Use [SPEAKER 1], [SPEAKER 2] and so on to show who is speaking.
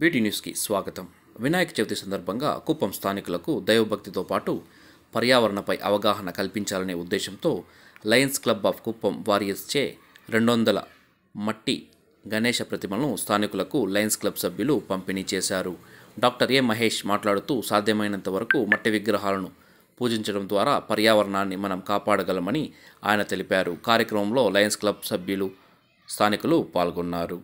[SPEAKER 1] BT న్యూస్కి స్వాగతం వినాయక చవితి సందర్భంగా కుప్పం స్థానికులకు దైవభక్తితో పాటు పర్యావరణపై అవగాహన కల్పించాలనే ఉద్దేశంతో లయన్స్ క్లబ్ ఆఫ్ కుప్పం వారియర్స్చే రెండు వందల మట్టి గణేష ప్రతిమలను స్థానికులకు లయన్స్ క్లబ్ సభ్యులు పంపిణీ చేశారు డాక్టర్ ఏ మహేష్ మాట్లాడుతూ సాధ్యమైనంత వరకు మట్టి విగ్రహాలను పూజించడం ద్వారా పర్యావరణాన్ని మనం కాపాడగలమని ఆయన తెలిపారు కార్యక్రమంలో లయన్స్ క్లబ్ సభ్యులు స్థానికులు పాల్గొన్నారు